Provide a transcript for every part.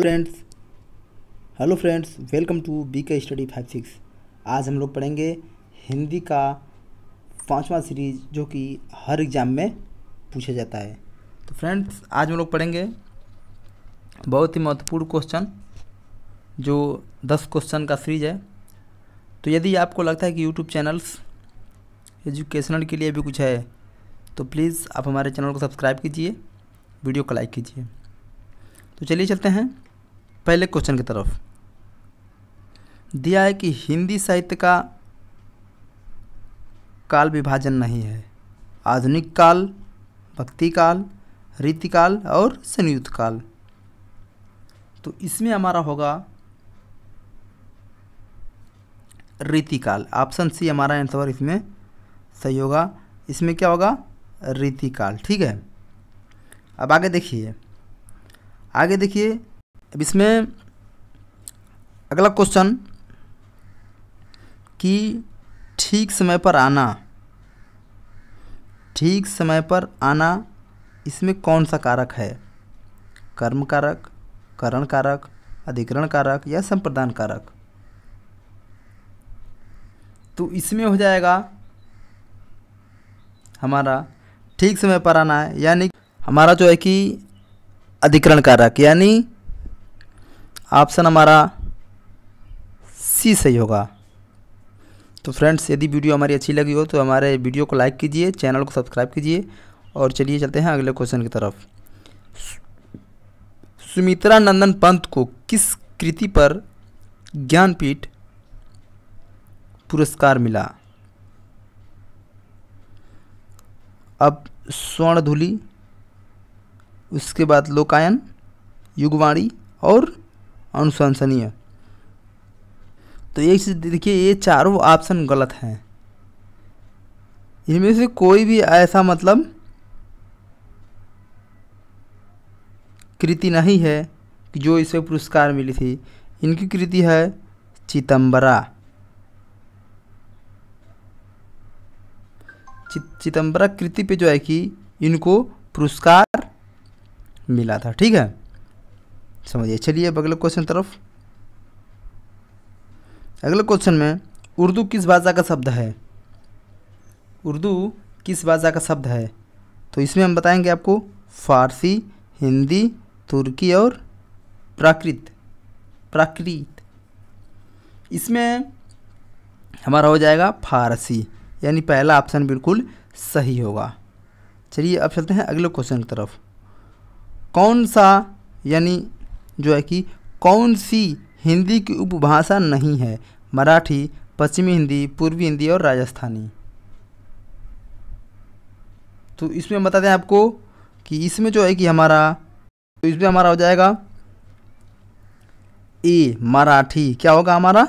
friends hello friends welcome to B K study five six आज हम लोग पढ़ेंगे हिंदी का पाँचवा सीरीज जो कि हर एग्ज़ाम में पूछा जाता है तो फ्रेंड्स आज हम लोग पढ़ेंगे बहुत ही महत्वपूर्ण क्वेश्चन जो दस क्वेश्चन का सीरीज है तो यदि आपको लगता है कि यूट्यूब चैनल्स एजुकेशनल के लिए भी कुछ है तो प्लीज़ आप हमारे चैनल को सब्सक्राइब कीजिए वीडियो को लाइक कीजिए तो चलिए चलते हैं पहले क्वेश्चन की तरफ दिया है कि हिंदी साहित्य का काल विभाजन नहीं है आधुनिक काल भक्ति काल रीतिकाल और संयुक्त काल तो इसमें हमारा होगा रीतिकाल ऑप्शन सी हमारा आंसर इसमें सही होगा इसमें क्या होगा रीतिकाल ठीक है अब आगे देखिए आगे देखिए अब इसमें अगला क्वेश्चन कि ठीक समय पर आना ठीक समय पर आना इसमें कौन सा कारक है कर्म कारक करण कारक अधिकरण कारक या संप्रदान कारक तो इसमें हो जाएगा हमारा ठीक समय पर आना है यानी हमारा जो है कि अधिकरण कारक यानी ऑप्शन हमारा सी सही होगा तो फ्रेंड्स यदि वीडियो हमारी अच्छी लगी हो तो हमारे वीडियो को लाइक कीजिए चैनल को सब्सक्राइब कीजिए और चलिए चलते हैं अगले क्वेश्चन की तरफ सुमित्रा नंदन पंत को किस कृति पर ज्ञानपीठ पुरस्कार मिला अब स्वर्णधुली उसके बाद लोकायन युगवाणी और अनुशंसनीय तो एक चीज़ देखिए ये चारों ऑप्शन गलत हैं इनमें से कोई भी ऐसा मतलब कृति नहीं है कि जो इसे पुरस्कार मिली थी इनकी कृति है चितंबरा चितंबरा कृति पे जो है कि इनको पुरस्कार मिला था ठीक है समझिए चलिए अब अगले क्वेश्चन तरफ अगले क्वेश्चन में उर्दू किस भाषा का शब्द है उर्दू किस भाषा का शब्द है तो इसमें हम बताएंगे आपको फारसी हिंदी तुर्की और प्राकृत प्राकृत इसमें हमारा हो जाएगा फारसी यानी पहला ऑप्शन बिल्कुल सही होगा चलिए अब चलते हैं अगले क्वेश्चन की तरफ कौन सा यानी जो है कि कौन सी हिंदी की उपभाषा नहीं है मराठी पश्चिमी हिंदी पूर्वी हिंदी और राजस्थानी तो इसमें बता दें आपको कि इसमें जो है कि हमारा तो इसमें हमारा हो जाएगा ए मराठी क्या होगा हमारा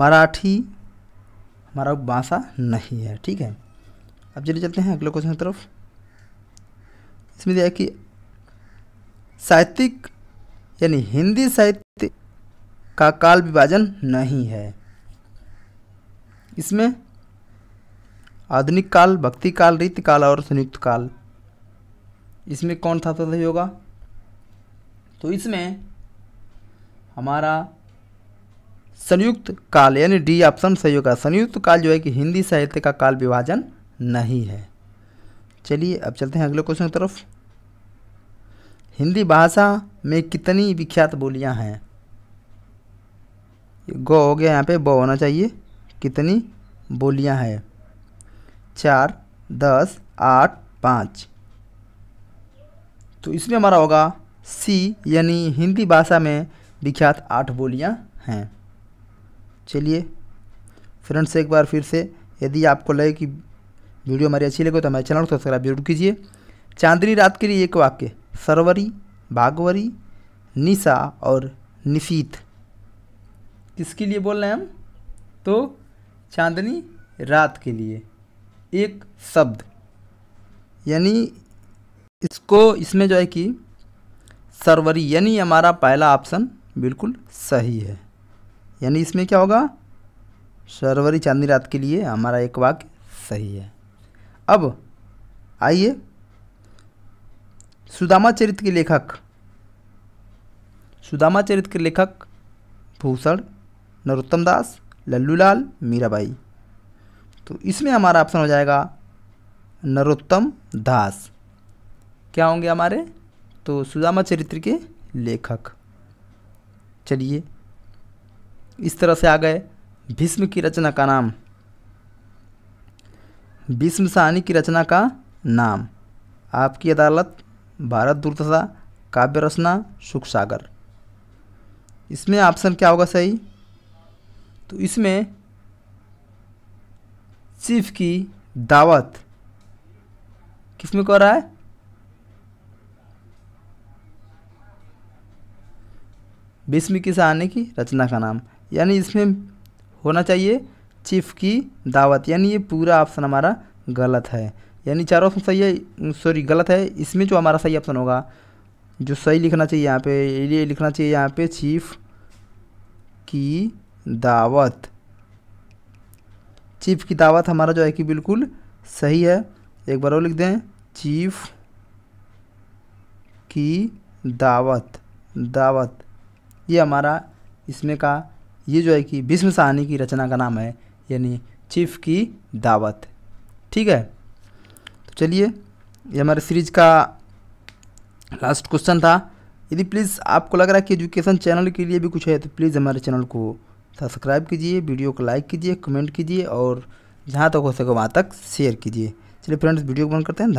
मराठी हमारा भाषा नहीं है ठीक है अब चलिए चलते हैं अगले क्वेश्चन की तरफ इसमें दिया कि साहित्यिक यानी हिंदी साहित्य का काल विभाजन नहीं है इसमें आधुनिक काल भक्ति काल रीत काल और संयुक्त काल इसमें कौन था सही होगा तो इसमें हमारा संयुक्त काल यानी डी ऑप्शन सही होगा संयुक्त काल जो है कि हिंदी साहित्य का काल विभाजन नहीं है चलिए अब चलते हैं अगले क्वेश्चन की तरफ हिंदी भाषा में कितनी विख्यात बोलियां हैं गौ हो गया यहाँ पे ब होना चाहिए कितनी बोलियां हैं चार दस आठ पाँच तो इसमें हमारा होगा सी यानी हिंदी भाषा में विख्यात आठ बोलियां हैं चलिए फ्रेंड्स एक बार फिर से यदि आपको लगे कि वीडियो हमारी अच्छी लगे तो हमारे चैनल को सब्सक्राइब जरूर कीजिए चांदनी रात के लिए एक वाक्य सरवरी बागवरी निशा और निफीत किसके लिए बोल रहे हैं हम तो चांदनी रात के लिए एक शब्द यानी इसको इसमें जो है कि सरवरी यानी हमारा पहला ऑप्शन बिल्कुल सही है यानी इसमें क्या होगा सरवरी चांदनी रात के लिए हमारा एक वाक्य सही है अब आइए सुदामा चरित्र के लेखक सुदामा चरित्र के लेखक भूषण नरोत्तम दास लल्लूलाल मीराबाई तो इसमें हमारा ऑप्शन हो जाएगा नरोत्तम दास क्या होंगे हमारे तो सुदामा चरित्र के लेखक चलिए इस तरह से आ गए भीष्म की रचना का नाम भीष्म सहनी की रचना का नाम आपकी अदालत भारत दूर तथा काव्य रचना सुख सागर इसमें ऑप्शन क्या होगा सही तो इसमें चीफ की दावत किसमें कर रहा है विश्व की सहाने की रचना का नाम यानी इसमें होना चाहिए चीफ की दावत यानी ये पूरा ऑप्शन हमारा गलत है यानी चारों ऑप्शन सही है सॉरी गलत है इसमें जो हमारा सही ऑप्शन होगा जो सही लिखना चाहिए यहाँ पे ये लिखना चाहिए यहाँ पे चीफ की दावत चीफ की दावत हमारा जो है कि बिल्कुल सही है एक बार और लिख दें चीफ की दावत दावत ये हमारा इसमें का ये जो है कि भीष्म सहानी की रचना का नाम है यानी चीफ की दावत ठीक है चलिए ये हमारे सीरीज का लास्ट क्वेश्चन था यदि प्लीज़ आपको लग रहा है कि एजुकेशन चैनल के लिए भी कुछ है तो प्लीज़ हमारे चैनल को सब्सक्राइब कीजिए वीडियो को लाइक कीजिए कमेंट कीजिए और जहाँ तक हो सके वहाँ तक शेयर कीजिए चलिए फ्रेंड्स वीडियो को बंद करते हैं